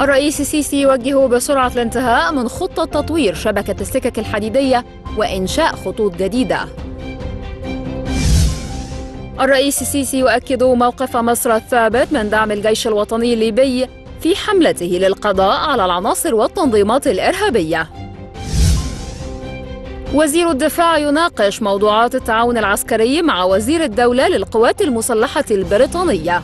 الرئيس السيسي يوجه بسرعة الانتهاء من خطة تطوير شبكة السكك الحديدية وإنشاء خطوط جديدة الرئيس السيسي يؤكد موقف مصر الثابت من دعم الجيش الوطني الليبي في حملته للقضاء على العناصر والتنظيمات الإرهابية وزير الدفاع يناقش موضوعات التعاون العسكري مع وزير الدولة للقوات المسلحة البريطانية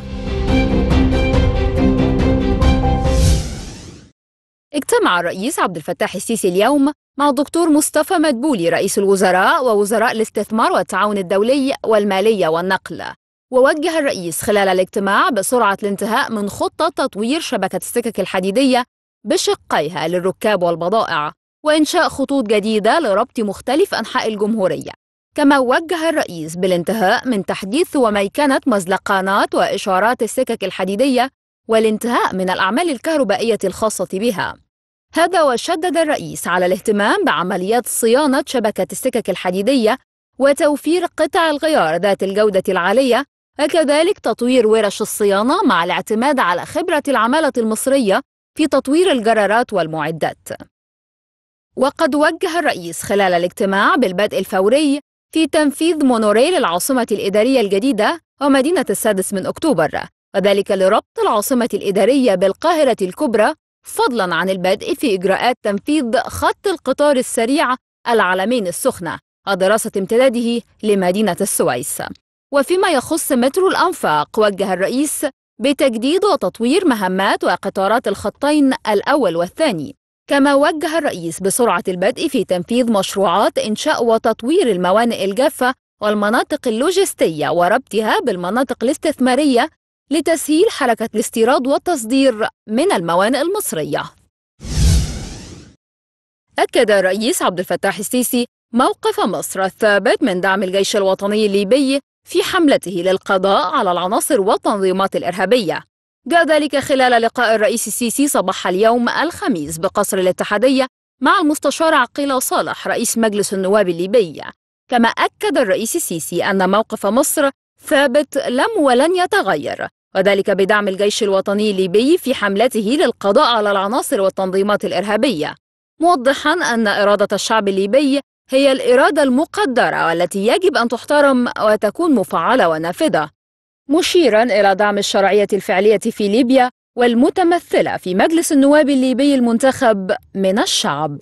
سمع الرئيس عبد الفتاح السيسي اليوم مع الدكتور مصطفى مدبولي رئيس الوزراء ووزراء الاستثمار والتعاون الدولي والمالية والنقل ووجه الرئيس خلال الاجتماع بسرعة الانتهاء من خطة تطوير شبكة السكك الحديدية بشقيها للركاب والبضائع وإنشاء خطوط جديدة لربط مختلف أنحاء الجمهورية كما وجه الرئيس بالانتهاء من تحديث وميكنة مزلقانات وإشارات السكك الحديدية والانتهاء من الأعمال الكهربائية الخاصة بها هذا وشدد الرئيس على الاهتمام بعمليات صيانة شبكة السكك الحديدية وتوفير قطع الغيار ذات الجودة العالية وكذلك تطوير ورش الصيانة مع الاعتماد على خبرة العمالة المصرية في تطوير الجرارات والمعدات وقد وجه الرئيس خلال الاجتماع بالبدء الفوري في تنفيذ مونوريل العاصمة الإدارية الجديدة ومدينة السادس من أكتوبر وذلك لربط العاصمة الإدارية بالقاهرة الكبرى فضلا عن البدء في إجراءات تنفيذ خط القطار السريع العالمين السخنة ودراسة امتداده لمدينة السويس وفيما يخص مترو الأنفاق وجه الرئيس بتجديد وتطوير مهمات وقطارات الخطين الأول والثاني كما وجه الرئيس بسرعة البدء في تنفيذ مشروعات إنشاء وتطوير الموانئ الجافة والمناطق اللوجستية وربطها بالمناطق الاستثمارية لتسهيل حركة الاستيراد والتصدير من الموانئ المصرية أكد الرئيس عبد الفتاح السيسي موقف مصر الثابت من دعم الجيش الوطني الليبي في حملته للقضاء على العناصر والتنظيمات الإرهابية جاء ذلك خلال لقاء الرئيس السيسي صباح اليوم الخميس بقصر الاتحادية مع المستشار عقيل صالح رئيس مجلس النواب الليبي كما أكد الرئيس السيسي أن موقف مصر ثابت لم ولن يتغير وذلك بدعم الجيش الوطني الليبي في حملته للقضاء على العناصر والتنظيمات الإرهابية موضحا أن إرادة الشعب الليبي هي الإرادة المقدرة والتي يجب أن تحترم وتكون مفعلة ونافذة مشيرا إلى دعم الشرعية الفعلية في ليبيا والمتمثلة في مجلس النواب الليبي المنتخب من الشعب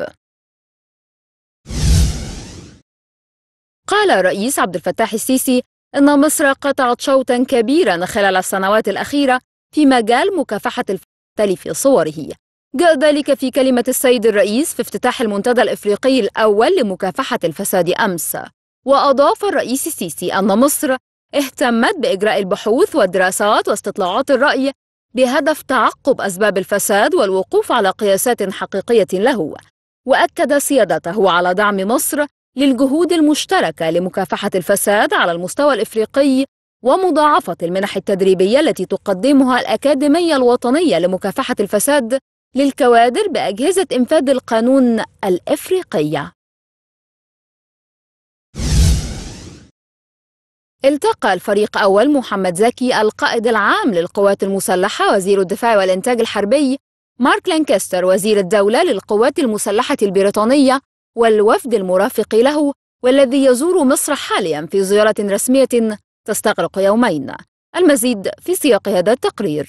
قال الرئيس عبد الفتاح السيسي إن مصر قطعت شوطا كبيرا خلال السنوات الأخيرة في مجال مكافحة الفتل في صوره جاء ذلك في كلمة السيد الرئيس في افتتاح المنتدى الإفريقي الأول لمكافحة الفساد أمس وأضاف الرئيس السيسي أن مصر اهتمت بإجراء البحوث والدراسات واستطلاعات الرأي بهدف تعقب أسباب الفساد والوقوف على قياسات حقيقية له وأكد سيادته على دعم مصر للجهود المشتركة لمكافحة الفساد على المستوى الإفريقي ومضاعفة المنح التدريبية التي تقدمها الأكاديمية الوطنية لمكافحة الفساد للكوادر بأجهزة إنفاذ القانون الإفريقية التقى الفريق أول محمد زكي القائد العام للقوات المسلحة وزير الدفاع والإنتاج الحربي مارك لانكستر وزير الدولة للقوات المسلحة البريطانية والوفد المرافق له والذي يزور مصر حاليا في زيارة رسمية تستغرق يومين المزيد في سياق هذا التقرير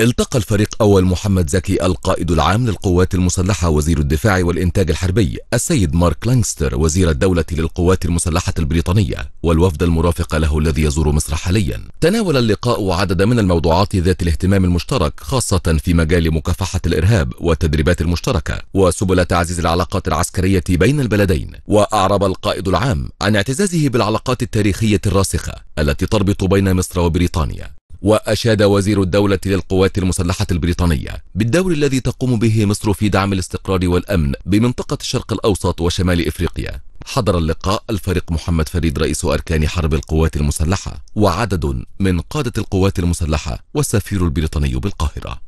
التقى الفريق أول محمد زكي القائد العام للقوات المسلحة وزير الدفاع والإنتاج الحربي السيد مارك لانغستر وزير الدولة للقوات المسلحة البريطانية والوفد المرافق له الذي يزور مصر حاليا تناول اللقاء عدد من الموضوعات ذات الاهتمام المشترك خاصة في مجال مكافحة الإرهاب والتدريبات المشتركة وسبل تعزيز العلاقات العسكرية بين البلدين وأعرب القائد العام عن اعتزازه بالعلاقات التاريخية الراسخة التي تربط بين مصر وبريطانيا وأشاد وزير الدولة للقوات المسلحة البريطانية بالدور الذي تقوم به مصر في دعم الاستقرار والأمن بمنطقة الشرق الأوسط وشمال إفريقيا حضر اللقاء الفريق محمد فريد رئيس أركان حرب القوات المسلحة وعدد من قادة القوات المسلحة والسفير البريطاني بالقاهرة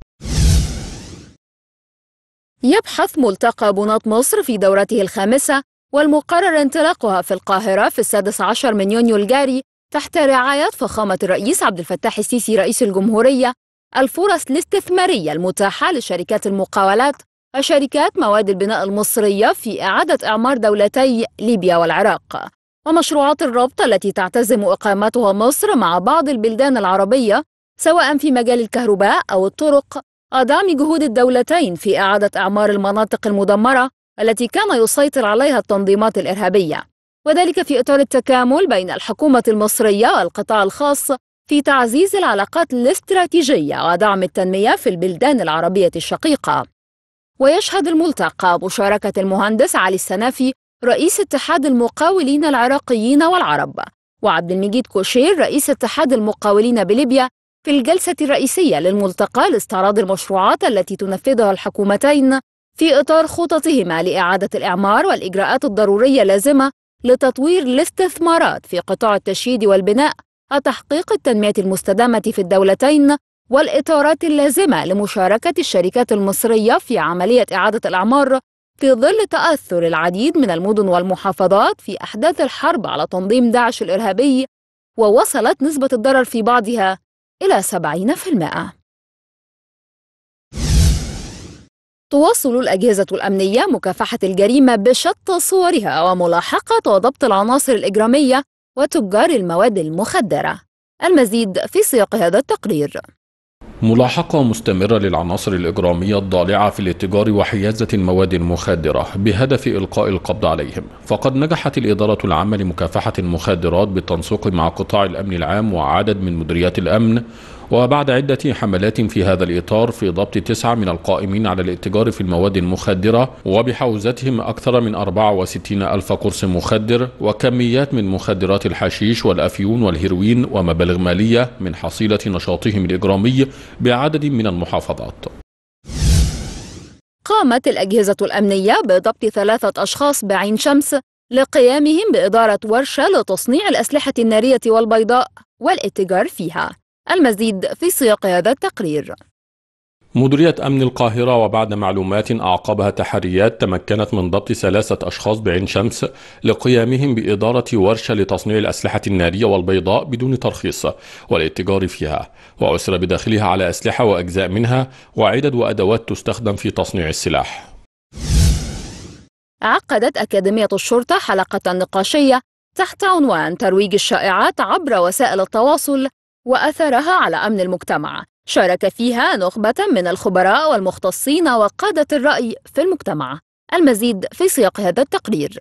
يبحث ملتقى بناة مصر في دورته الخامسة والمقرر انطلاقها في القاهرة في السادس عشر من يونيو الجاري تحت رعاية فخامة الرئيس عبد الفتاح السيسي رئيس الجمهورية الفرص الاستثمارية المتاحة لشركات المقاولات وشركات مواد البناء المصرية في إعادة إعمار دولتي ليبيا والعراق ومشروعات الربط التي تعتزم إقامتها مصر مع بعض البلدان العربية سواء في مجال الكهرباء أو الطرق ودعم جهود الدولتين في إعادة إعمار المناطق المدمرة التي كان يسيطر عليها التنظيمات الإرهابية وذلك في إطار التكامل بين الحكومة المصرية والقطاع الخاص في تعزيز العلاقات الاستراتيجية ودعم التنمية في البلدان العربية الشقيقة ويشهد الملتقى مشاركة المهندس علي السنافي رئيس اتحاد المقاولين العراقيين والعرب وعبد المجيد كوشير رئيس اتحاد المقاولين بليبيا في الجلسة الرئيسية للملتقى لاستعراض المشروعات التي تنفذها الحكومتين في إطار خططهما لإعادة الإعمار والإجراءات الضرورية اللازمة لتطوير الاستثمارات في قطاع التشييد والبناء وتحقيق التنمية المستدامة في الدولتين والإطارات اللازمة لمشاركة الشركات المصرية في عملية إعادة الأعمار في ظل تأثر العديد من المدن والمحافظات في أحداث الحرب على تنظيم داعش الإرهابي ووصلت نسبة الضرر في بعضها إلى 70% تواصل الأجهزة الأمنية مكافحة الجريمة بشتى صورها وملاحقة وضبط العناصر الإجرامية وتجار المواد المخدرة المزيد في سياق هذا التقرير ملاحقة مستمرة للعناصر الإجرامية الضالعة في الاتجار وحيازة المواد المخدرة بهدف إلقاء القبض عليهم فقد نجحت الإدارة العامة لمكافحة المخدرات بالتنسيق مع قطاع الأمن العام وعدد من مديريات الأمن وبعد عدة حملات في هذا الإطار في ضبط تسعة من القائمين على الاتجار في المواد المخدرة وبحوزتهم أكثر من 64 ألف قرص مخدر وكميات من مخدرات الحشيش والأفيون والهيروين ومبالغ مالية من حصيلة نشاطهم الإجرامي بعدد من المحافظات قامت الأجهزة الأمنية بضبط ثلاثة أشخاص بعين شمس لقيامهم بإدارة ورشة لتصنيع الأسلحة النارية والبيضاء والاتجار فيها المزيد في سياق هذا التقرير مديرية أمن القاهرة وبعد معلومات أعقبها تحريات تمكنت من ضبط ثلاثة أشخاص بعين شمس لقيامهم بإدارة ورشة لتصنيع الأسلحة النارية والبيضاء بدون ترخيص والاتجار فيها وعسر بداخلها على أسلحة وأجزاء منها وعدد وأدوات تستخدم في تصنيع السلاح عقدت أكاديمية الشرطة حلقة نقاشية تحت عنوان ترويج الشائعات عبر وسائل التواصل وأثرها على أمن المجتمع شارك فيها نخبة من الخبراء والمختصين وقادة الرأي في المجتمع المزيد في سياق هذا التقرير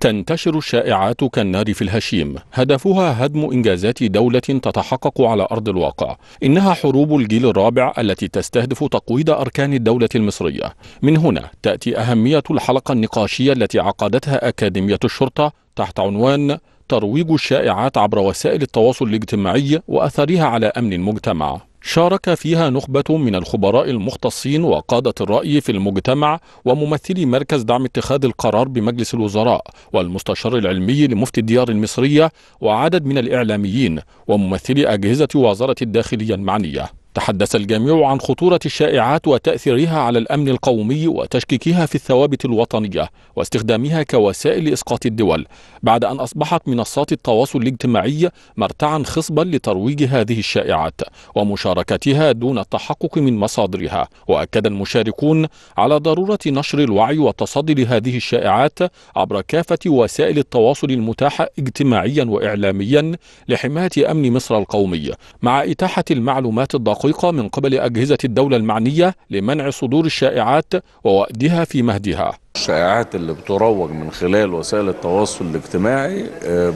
تنتشر الشائعات كالنار في الهشيم هدفها هدم إنجازات دولة تتحقق على أرض الواقع إنها حروب الجيل الرابع التي تستهدف تقويض أركان الدولة المصرية من هنا تأتي أهمية الحلقة النقاشية التي عقدتها أكاديمية الشرطة تحت عنوان ترويج الشائعات عبر وسائل التواصل الاجتماعي وأثرها على أمن المجتمع شارك فيها نخبة من الخبراء المختصين وقادة الرأي في المجتمع وممثلي مركز دعم اتخاذ القرار بمجلس الوزراء والمستشار العلمي لمفتي الديار المصرية وعدد من الإعلاميين وممثلي أجهزة وزارة الداخلية المعنية تحدث الجميع عن خطورة الشائعات وتأثيرها على الأمن القومي وتشكيكها في الثوابت الوطنية واستخدامها كوسائل إسقاط الدول بعد أن أصبحت منصات التواصل الاجتماعي مرتعا خصبا لترويج هذه الشائعات ومشاركتها دون التحقق من مصادرها وأكد المشاركون على ضرورة نشر الوعي والتصدي لهذه الشائعات عبر كافة وسائل التواصل المتاحة اجتماعيا وإعلاميا لحماية أمن مصر القومي مع إتاحة المعلومات الدقيقة أفريقيا من قبل أجهزة الدولة المعنية لمنع صدور الشائعات ووأدها في مهدها الشائعات اللي بتروج من خلال وسائل التواصل الاجتماعي آه،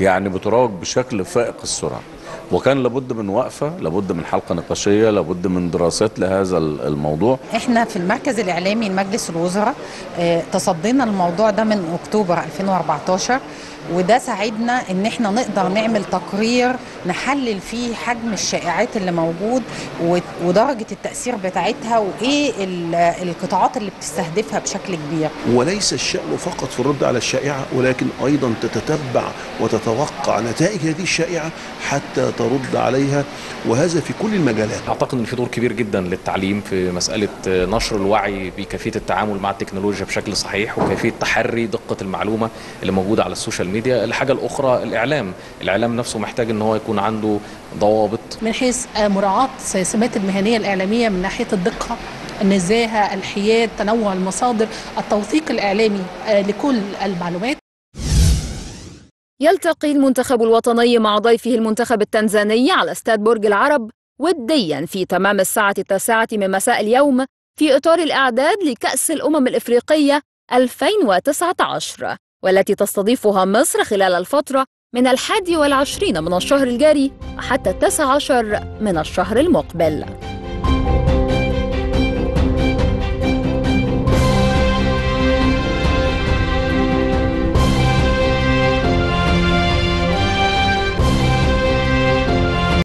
يعني بتروج بشكل فائق السرعة وكان لابد من وقفة لابد من حلقة نقاشية لابد من دراسات لهذا الموضوع احنا في المركز الإعلامي لمجلس الوزراء آه، تصدينا الموضوع ده من أكتوبر 2014 وده ساعدنا ان احنا نقدر نعمل تقرير نحلل فيه حجم الشائعات اللي موجود ودرجه التاثير بتاعتها وايه القطاعات اللي بتستهدفها بشكل كبير. وليس الشان فقط في الرد على الشائعه ولكن ايضا تتتبع وتتوقع نتائج هذه الشائعه حتى ترد عليها وهذا في كل المجالات. اعتقد ان في دور كبير جدا للتعليم في مساله نشر الوعي بكيفيه التعامل مع التكنولوجيا بشكل صحيح وكيفيه تحري دقه المعلومه اللي موجوده على السوشيال ميديا ميديا الحاجه الاخرى الاعلام الاعلام نفسه محتاج ان هو يكون عنده ضوابط من حيث مراعاه سمات المهنيه الاعلاميه من ناحيه الدقه النزاهه الحياد تنوع المصادر التوثيق الاعلامي آه، لكل المعلومات يلتقي المنتخب الوطني مع ضيفه المنتخب التنزاني على استاد برج العرب وديا في تمام الساعة التاسعة من مساء اليوم في إطار الإعداد لكأس الأمم الإفريقية 2019 والتي تستضيفها مصر خلال الفترة من الحادي والعشرين من الشهر الجاري حتى التاسع عشر من الشهر المقبل